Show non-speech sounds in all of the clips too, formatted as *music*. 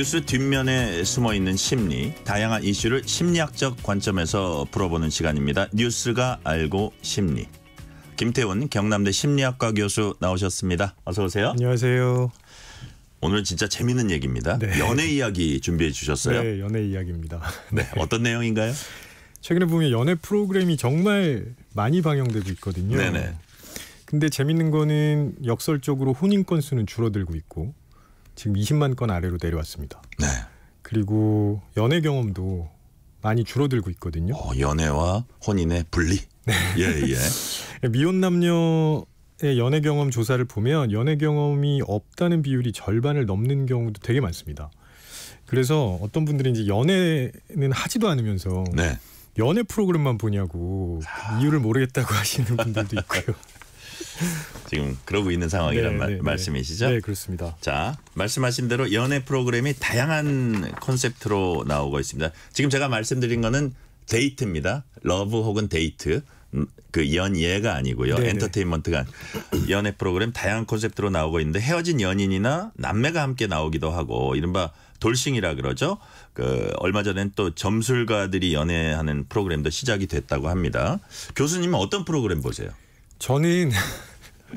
뉴스 뒷면에 숨어 있는 심리, 다양한 이슈를 심리학적 관점에서 풀어보는 시간입니다. 뉴스가 알고 심리. 김태훈 경남대 심리학과 교수 나오셨습니다. 어서 오세요. 안녕하세요. 오늘 진짜 재밌는 얘기입니다. 네. 연애 이야기 준비해 주셨어요. 네, 연애 이야기입니다. *laughs* 네, 어떤 내용인가요? 최근에 보면 연애 프로그램이 정말 많이 방영되고 있거든요. 네네. 근데 재밌는 거는 역설적으로 혼인 건수는 줄어들고 있고 지금 20만 건 아래로 내려왔습니다. 네. 그리고 연애 경험도 많이 줄어들고 있거든요. 어, 연애와 혼인의 분리. 네. 예, 예. *laughs* 미혼 남녀 의 연애 경험 조사를 보면 연애 경험이 없다는 비율이 절반을 넘는 경우도 되게 많습니다. 그래서 어떤 분들이 이제 연애는 하지도 않으면서 네. 연애 프로그램만 보냐고 아. 이유를 모르겠다고 *laughs* 하시는 분들도 있고요. *laughs* *laughs* 지금 그러고 있는 상황이란 네, 네, 네, 말씀이시죠? 네, 그렇습니다. 자, 말씀하신 대로 연애 프로그램이 다양한 콘셉트로 나오고 있습니다. 지금 제가 말씀드린 거는 데이트입니다. 러브 혹은 데이트. 음, 그 연예가 아니고요. 네네. 네. 엔터테인먼트가 *clears throat* 연애 프로그램 다양한 콘셉트로 나오고 있는데 헤어진 연인이나 남매가 함께 나오기도 하고 이른바 돌싱이라 그러죠. 그 얼마 전엔 또 점술가들이 연애하는 프로그램도 시작이 됐다고 합니다. 교수님은 어떤 프로그램 보세요? 저는 *laughs*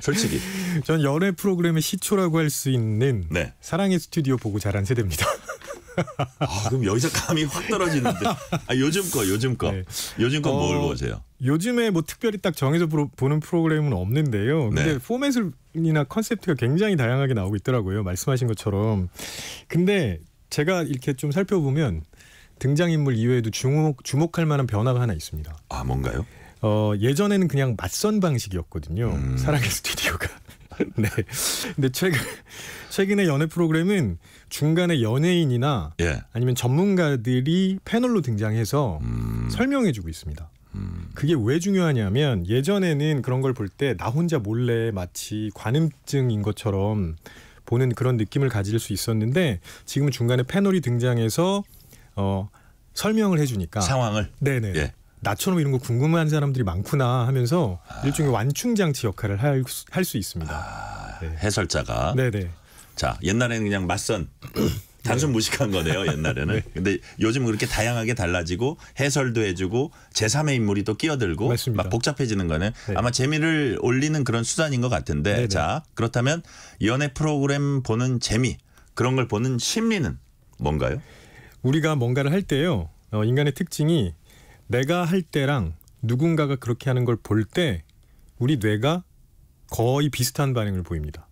솔직히 전 연애 프로그램의 시초라고 할 수 있는 네. 사랑의 스튜디오 보고 자란 세대입니다. *laughs* 아, 그럼 여기서 감이 확 떨어지는데. 아, 요즘 거, 요즘 거. 네. 요즘 거뭘 어, 보세요? 요즘에 뭐 특별히 딱 정해서 프 보는 프로그램은 없는데요. 근데 네. 포맷이나 컨셉트가 굉장히 다양하게 나오고 있더라고요. 말씀하신 것처럼. 근데 제가 이렇게 좀 살펴보면 등장인물 이외에도 주목, 주목할 만한 변화가 하나 있습니다. 아, 뭔가요? 어, 예전에는 그냥 맞선 방식이었거든요. 음. 사랑의 스튜디오가. *laughs* 네. 근데 최근 최근의 연애 프로그램은 중간에 연예인이나 예. 아니면 전문가들이 패널로 등장해서 음. 설명해주고 있습니다. 음. 그게 왜 중요하냐면 예전에는 그런 걸 볼 때 나 혼자 몰래 마치 관음증인 것처럼 보는 그런 느낌을 가질 수 있었는데 지금 은 중간에 패널이 등장해서 어, 설명을 해주니까 상황을 네네 예. 나처럼 이런 거 궁금한 사람들이 많구나 하면서 아. 일종의 완충 장치 역할을 할수할수 있습니다. 아, 네. 해설자가 네네. 자 옛날에는 그냥 맞선 *clears throat* 단순 네. 무식한 거네요 옛날에는. *laughs* 네. 근데 요즘 그렇게 다양하게 달라지고 해설도 해주고 제3의 인물이 또 끼어들고 맞습니다. 막 복잡해지는 거는 네. 아마 재미를 올리는 그런 수단인 것 같은데 네네. 자 그렇다면 연애 프로그램 보는 재미 그런 걸 보는 심리는 뭔가요? 우리가 뭔가를 할 때요 어, 인간의 특징이 내가 할 때랑 누군가가 그렇게 하는 걸 볼 때 우리 뇌가 거의 비슷한 반응을 보입니다.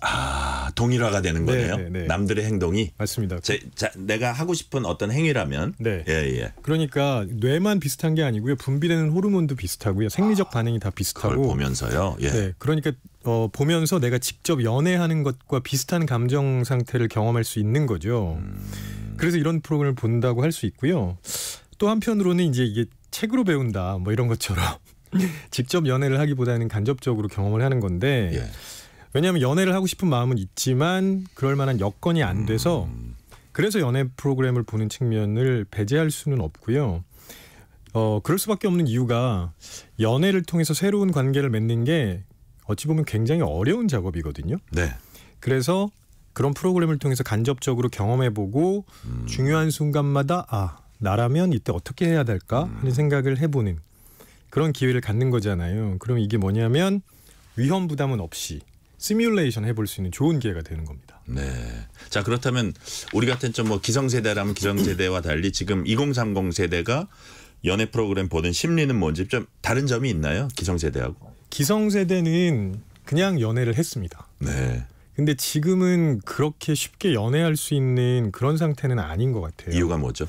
아 동일화가 되는 네, 거네요. 네, 네. 남들의 행동이 맞습니다. 제, 자, 내가 하고 싶은 어떤 행위라면 네. 예, 예. 그러니까 뇌만 비슷한 게 아니고요. 분비되는 호르몬도 비슷하고요. 생리적 아, 반응이 다 비슷하고 그걸 보면서요. 예. 네, 그러니까 어, 보면서 내가 직접 연애하는 것과 비슷한 감정 상태를 경험할 수 있는 거죠. 음... 그래서 이런 프로그램을 본다고 할 수 있고요. 또 한편으로는 이제 이게 책으로 배운다 뭐 이런 것처럼 *laughs* 직접 연애를 하기보다는 간접적으로 경험을 하는 건데 예. 왜냐하면 연애를 하고 싶은 마음은 있지만 그럴 만한 여건이 안 돼서 음. 그래서 연애 프로그램을 보는 측면을 배제할 수는 없고요. 어 그럴 수밖에 없는 이유가 연애를 통해서 새로운 관계를 맺는 게 어찌 보면 굉장히 어려운 작업이거든요. 네. 그래서 그런 프로그램을 통해서 간접적으로 경험해보고 음. 중요한 순간마다 아 나라면 이때 어떻게 해야 될까 음. 하는 생각을 해보는 그런 기회를 갖는 거잖아요. 그럼 이게 뭐냐면 위험 부담은 없이 시뮬레이션 해볼 수 있는 좋은 기회가 되는 겁니다. 네. 자 그렇다면 우리 같은 좀뭐 기성세대라면 기성세대와 달리 지금 2030 세대가 연애 프로그램 보는 심리는 뭔지 좀 다른 점이 있나요? 기성세대하고? 기성세대는 그냥 연애를 했습니다. 네. 근데 지금은 그렇게 쉽게 연애할 수 있는 그런 상태는 아닌 것 같아요. 이유가 뭐죠?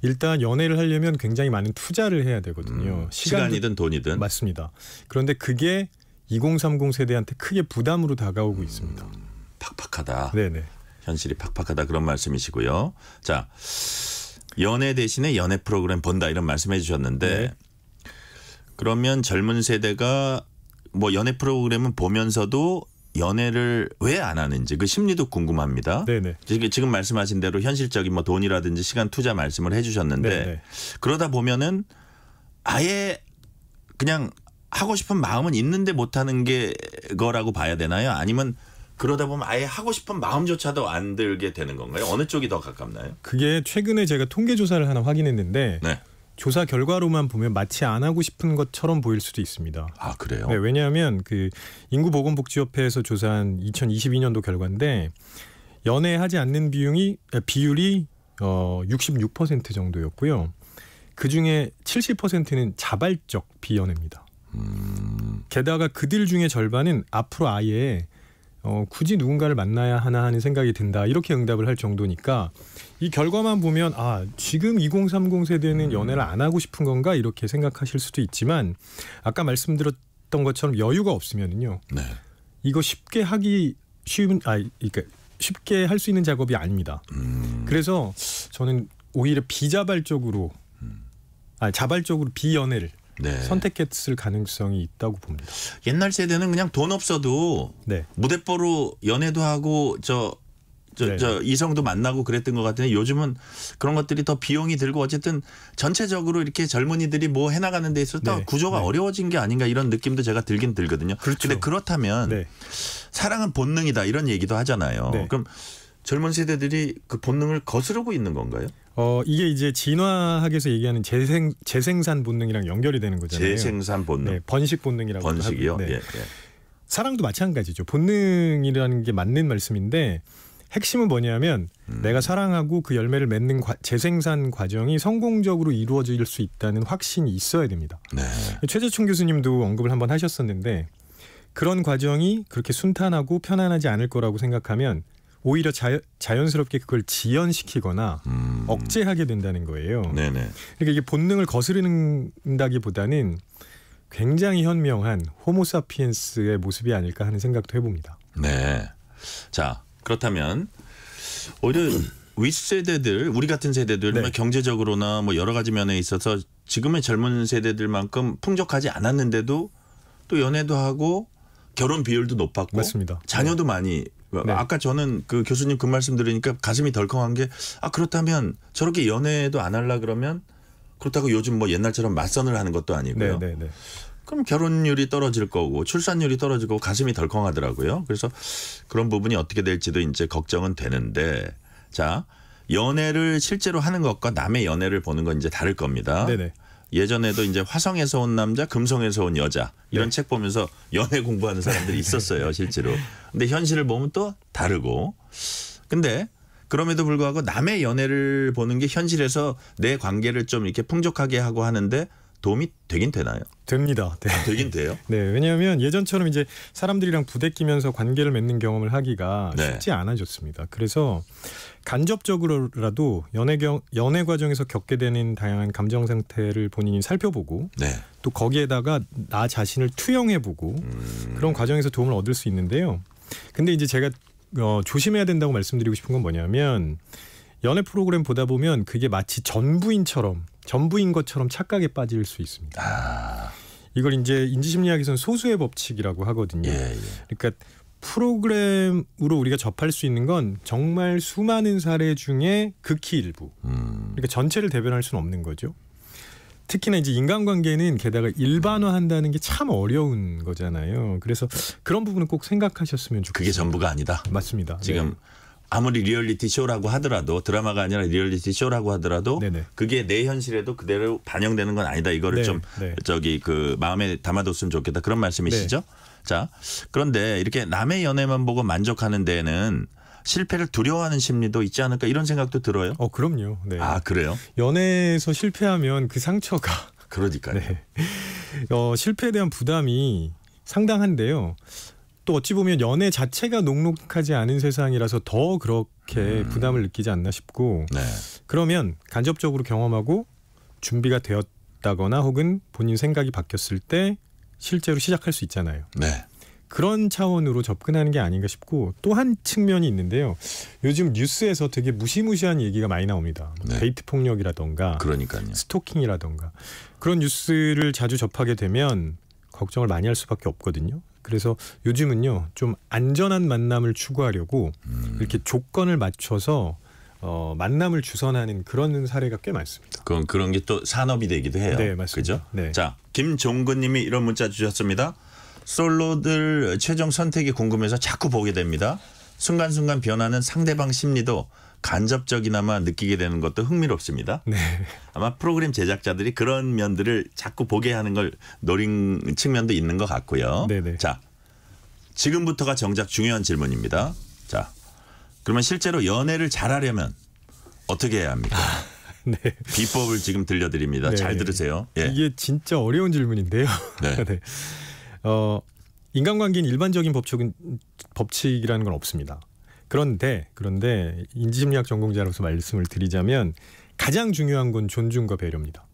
일단 연애를 하려면 굉장히 많은 투자를 해야 되거든요. 음, 시간이든 돈이든 맞습니다. 그런데 그게 2030 세대한테 크게 부담으로 다가오고 음, 있습니다. 팍팍하다. 네네. 현실이 팍팍하다 그런 말씀이시고요. 자, 연애 대신에 연애 프로그램 본다 이런 말씀해 주셨는데 네. 그러면 젊은 세대가 뭐 연애 프로그램은 보면서도 연애를 왜 안 하는지 그 심리도 궁금합니다. 네네. 지금 말씀하신 대로 현실적인 뭐 돈이라든지 시간 투자 말씀을 해주셨는데 네네. 그러다 보면은 아예 그냥 하고 싶은 마음은 있는데 못하는 게 거라고 봐야 되나요? 아니면 그러다 보면 아예 하고 싶은 마음조차도 안 들게 되는 건가요? 어느 쪽이 더 가깝나요? 그게 최근에 제가 통계 조사를 하나 확인했는데 네. 조사 결과로만 보면 마치 안 하고 싶은 것처럼 보일 수도 있습니다. 아 그래요? 네, 왜냐하면 그 인구보건복지협회에서 조사한 2022년도 결과인데 연애하지 않는 비용이 아, 비율이 어66% 정도였고요. 그 중에 70%는 자발적 비연애입니다. 음... 게다가 그들 중에 절반은 앞으로 아예 어, 굳이 누군가를 만나야 하나 하는 생각이 든다 이렇게 응답을 할 정도니까 이 결과만 보면 아 지금 2030 세대는 연애를 안 하고 싶은 건가 이렇게 생각하실 수도 있지만 아까 말씀드렸던 것처럼 여유가 없으면은요 네. 이거 쉽게 하기 쉬운 아 그러니까 쉽게 할 수 있는 작업이 아닙니다. 음. 그래서 저는 오히려 비자발적으로 음. 아 자발적으로 비연애를 네. 선택했을 가능성이 있다고 봅니다. 옛날 세대는 그냥 돈 없어도 네. 무대뽀로 연애도 하고 저 저, 네. 저 이성도 만나고 그랬던 것 같은데 요즘은 그런 것들이 더 비용이 들고 어쨌든 전체적으로 이렇게 젊은이들이 뭐 해나가는 데 있어서 네. 구조가 네. 어려워진 게 아닌가 이런 느낌도 제가 들긴 들거든요. 그렇죠. 근데 그렇다면 네. 사랑은 본능이다 이런 얘기도 하잖아요. 네. 그럼 젊은 세대들이 그 본능을 거스르고 있는 건가요? 어 이게 이제 진화학에서 얘기하는 재생 재생산 본능이랑 연결이 되는 거잖아요. 재생산 본능, 네, 번식 본능이라고 번식이요. 하고, 네. 예, 예. 사랑도 마찬가지죠. 본능이라는 게 맞는 말씀인데 핵심은 뭐냐면 음. 내가 사랑하고 그 열매를 맺는 과, 재생산 과정이 성공적으로 이루어질 수 있다는 확신이 있어야 됩니다. 네. 최재충 교수님도 언급을 한번 하셨었는데 그런 과정이 그렇게 순탄하고 편안하지 않을 거라고 생각하면 오히려 자연, 자연스럽게 그걸 지연시키거나 음. 억제하게 된다는 거예요. 네네. 그러니까 이게 본능을 거스르는다기보다는 굉장히 현명한 호모사피엔스의 모습이 아닐까 하는 생각도 해봅니다. 네. 자 그렇다면 오히려 윗세대들 우리 같은 세대들 네. 뭐 경제적으로나 뭐 여러 가지 면에 있어서 지금의 젊은 세대들만큼 풍족하지 않았는데도 또 연애도 하고 결혼 비율도 높았고 맞습니다. 자녀도 네. 많이 뭐 네. 아까 저는 그 교수님 그 말씀 들으니까 가슴이 덜컹한 게 아 그렇다면 저렇게 연애도 안 할라 그러면 그렇다고 요즘 뭐 옛날처럼 맞선을 하는 것도 아니고요. 네, 네, 네, 그럼 결혼율이 떨어질 거고 출산율이 떨어지고 가슴이 덜컹하더라고요. 그래서 그런 부분이 어떻게 될지도 이제 걱정은 되는데 자 연애를 실제로 하는 것과 남의 연애를 보는 건 이제 다를 겁니다. 네네. 네. 예전에도 이제 화성에서 온 남자, 금성에서 온 여자 이런 네. 책 보면서 연애 공부하는 사람들이 있었어요 *laughs* 네. 실제로. 근데 현실을 보면 또 다르고. 근데 그럼에도 불구하고 남의 연애를 보는 게 현실에서 내 관계를 좀 이렇게 풍족하게 하고 하는데 도움이 되긴 되나요? 됩니다. 네. 아, 되긴 돼요? *laughs* 네, 왜냐하면 예전처럼 이제 사람들이랑 부대끼면서 관계를 맺는 경험을 하기가 네. 쉽지 않아졌습니다. 그래서 간접적으로라도 연애 경 연애 과정에서 겪게 되는 다양한 감정 상태를 본인이 살펴보고 네. 또 거기에다가 나 자신을 투영해보고 음... 그런 과정에서 도움을 얻을 수 있는데요. 근데 이제 제가 어, 조심해야 된다고 말씀드리고 싶은 건 뭐냐면 연애 프로그램 보다 보면 그게 마치 전부인처럼 전부인 것처럼 착각에 빠질 수 있습니다. 아. 이걸 이제 인지심리학에서는 소수의 법칙이라고 하거든요. 예, 예. 그러니까 프로그램으로 우리가 접할 수 있는 건 정말 수많은 사례 중에 극히 일부. 음. 그러니까 전체를 대변할 수는 없는 거죠. 특히나 이제 인간관계는 게다가 일반화한다는 게 참 어려운 거잖아요. 그래서 그런 부분은 꼭 생각하셨으면 좋겠습니다. 그게 전부가 아니다. 맞습니다. 지금 네. 아무리 리얼리티 쇼라고 하더라도 드라마가 아니라 리얼리티 쇼라고 하더라도 네네. 그게 내 현실에도 그대로 반영되는 건 아니다. 이거를 네, 좀 네. 저기 그 마음에 담아뒀으면 좋겠다. 그런 말씀이시죠? 네. 자, 그런데 이렇게 남의 연애만 보고 만족하는 데에는 실패를 두려워하는 심리도 있지 않을까 이런 생각도 들어요. 어, 그럼요. 네. 아, 그래요? 연애에서 실패하면 그 상처가 그러니까요. *laughs* 네. 어, 실패에 대한 부담이 상당한데요. 또 어찌 보면 연애 자체가 녹록하지 않은 세상이라서 더 그렇게 음. 부담을 느끼지 않나 싶고 네. 그러면 간접적으로 경험하고 준비가 되었다거나 혹은 본인 생각이 바뀌었을 때 실제로 시작할 수 있잖아요. 네. 그런 차원으로 접근하는 게 아닌가 싶고 또 한 측면이 있는데요. 요즘 뉴스에서 되게 무시무시한 얘기가 많이 나옵니다. 네. 데이트 폭력이라던가 그러니까요. 스토킹이라던가 그런 뉴스를 자주 접하게 되면 걱정을 많이 할 수밖에 없거든요. 그래서 요즘은요 좀 안전한 만남을 추구하려고 음. 이렇게 조건을 맞춰서 어, 만남을 주선하는 그런 사례가 꽤 많습니다. 그건 그런 게 또 산업이 되기도 해요. 네, 맞습니다. 그죠? 네. 자, 김종근 님이 이런 문자 주셨습니다. 솔로들 최종 선택이 궁금해서 자꾸 보게 됩니다. 순간순간 변하는 상대방 심리도 간접적이나마 느끼게 되는 것도 흥미롭습니다. 네. 아마 프로그램 제작자들이 그런 면들을 자꾸 보게 하는 걸 노린 측면도 있는 것 같고요. 네네. 네. 자, 지금부터가 정작 중요한 질문입니다. 자, 그러면 실제로 연애를 잘하려면 어떻게 해야 합니까? *laughs* 네. 비법을 지금 들려드립니다. 네. 잘 들으세요. 예. 이게 진짜 어려운 질문인데요. 네. *laughs* 네. 어, 인간관계는 일반적인 법칙은 법칙이라는 건 없습니다. 그런데 그런데 인지심리학 전공자로서 말씀을 드리자면 가장 중요한 건 존중과 배려입니다.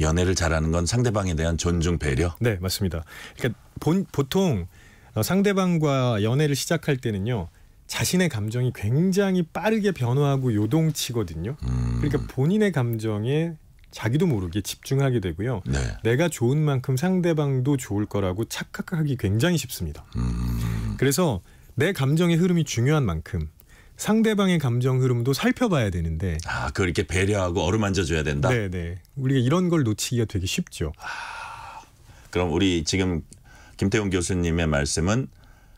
연애를 잘하는 건 상대방에 대한 존중 배려. 네 맞습니다. 그러니까 본, 보통 어, 상대방과 연애를 시작할 때는요 자신의 감정이 굉장히 빠르게 변화하고 요동치거든요. 음. 그러니까 본인의 감정에 자기도 모르게 집중하게 되고요. 네. 내가 좋은 만큼 상대방도 좋을 거라고 착각하기 굉장히 쉽습니다. 음. 그래서 내 감정의 흐름이 중요한 만큼 상대방의 감정 흐름도 살펴봐야 되는데 아 그걸 이렇게 배려하고 어루만져 줘야 된다. 네네 네. 우리가 이런 걸 놓치기가 되게 쉽죠. 아, 그럼 우리 지금 김태훈 교수님의 말씀은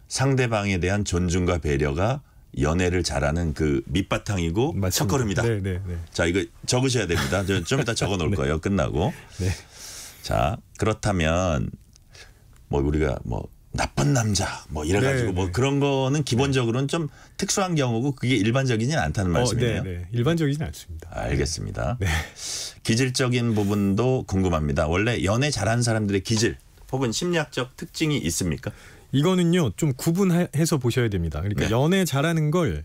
상대방에 대한 존중과 배려가 연애를 잘하는 그 밑바탕이고 맞습니다. 첫걸음이다. 네, 네, 네. 자 이거 적으셔야 됩니다. 좀 이따 적어 놓을 *laughs* 네. 거예요. 끝나고. 네. 자 그렇다면 뭐 우리가 뭐 나쁜 남자 뭐 이래가지고 네, 뭐 그런 거는 기본적으로는 좀 특수한 경우고 그게 일반적이진 않다는 어, 말씀이네요. 어, 일반적이진 않습니다. 알겠습니다. 기질적인 부분도 궁금합니다. 원래 연애 잘하는 사람들의 기질 혹은 심리학적 특징이 있습니까? 이거는요 좀 구분해서 보셔야 됩니다. 그러니까 네. 연애 잘하는 걸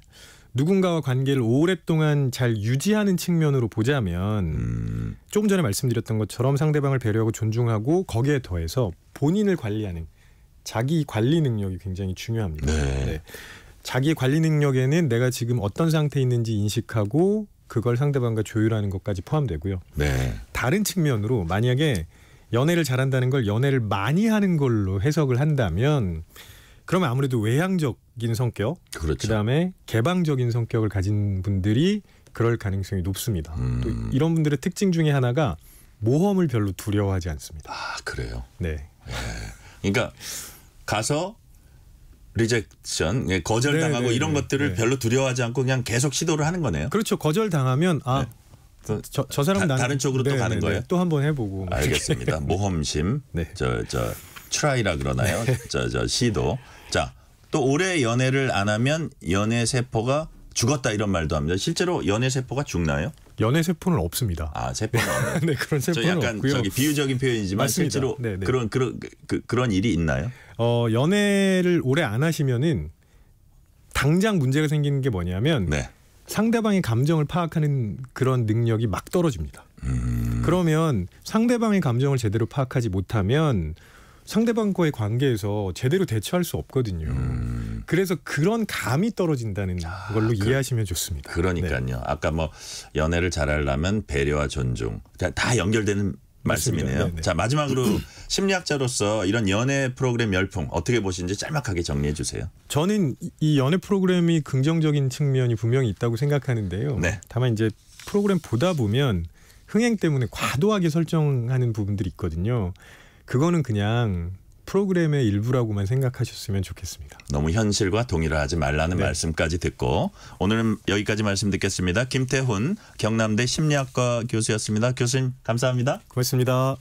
누군가와 관계를 오랫동안 잘 유지하는 측면으로 보자면 음. 조금 전에 말씀드렸던 것처럼 상대방을 배려하고 존중하고 거기에 더해서 본인을 관리하는 자기 관리 능력이 굉장히 중요합니다. 네. 네. 자기 관리 능력에는 내가 지금 어떤 상태에 있는지 인식하고 그걸 상대방과 조율하는 것까지 포함되고요. 네. 다른 측면으로 만약에 연애를 잘한다는 걸 연애를 많이 하는 걸로 해석을 한다면 그러면 아무래도 외향적인 성격, 그렇죠. 그다음에 개방적인 성격을 가진 분들이 그럴 가능성이 높습니다. 음. 또 이런 분들의 특징 중에 하나가 모험을 별로 두려워하지 않습니다. 아 그래요? 네. 네. 그러니까 가서 리젝션, 예, 거절당하고 네네네. 네, 이런 네. 것들을 네. 별로 두려워하지 않고 그냥 계속 시도를 하는 거네요. 그렇죠. 거절당하면 아 네. 저, 저, 사람 다, 른 쪽으로 네, 또 가는 네, 거예요? 네. 또 한 번 해보고. 알겠습니다. *laughs* 모험심. 네. 저, 저, 트라이라 그러나요? 네. 저, 저, 시도. 자, 또 올해 연애를 안 하면 연애 세포가 죽었다 이런 말도 합니다. 실제로 연애 세포가 죽나요? 연애 세포는 없습니다. 아 세포는 *laughs* 네, 없네 그런 세포는 약간 없고요. 저기 비유적인 표현이지만 맞습니다. 실제로 네네. 그런 그런 그, 그런 일이 있나요? 어 연애를 오래 안 하시면은 당장 문제가 생기는 게 뭐냐면 네. 상대방의 감정을 파악하는 그런 능력이 막 떨어집니다. 음. 그러면 상대방의 감정을 제대로 파악하지 못하면 상대방과의 관계에서 제대로 대처할 수 없거든요. 음. 그래서 그런 감이 떨어진다는 아, 걸로 그, 이해하시면 좋습니다. 그러니까요. 네. 아까 뭐 연애를 잘하려면 배려와 존중 다 연결되는 말씀이네요. 네네. 자 마지막으로 *clears throat* 심리학자로서 이런 연애 프로그램 열풍 어떻게 보시는지 짤막하게 정리해 주세요. 저는 이 연애 프로그램이 긍정적인 측면이 분명히 있다고 생각하는데요. 네. 다만 이제 프로그램 보다 보면 흥행 때문에 과도하게 설정하는 부분들이 있거든요. 그거는 그냥 프로그램의 일부라고만 생각하셨으면 좋겠습니다. 너무 현실과 동일하지 말라는 네. 말씀까지 듣고 오늘은 여기까지 말씀 듣겠습니다. 김태훈 경남대 심리학과 교수였습니다. 교수님 감사합니다. 고맙습니다.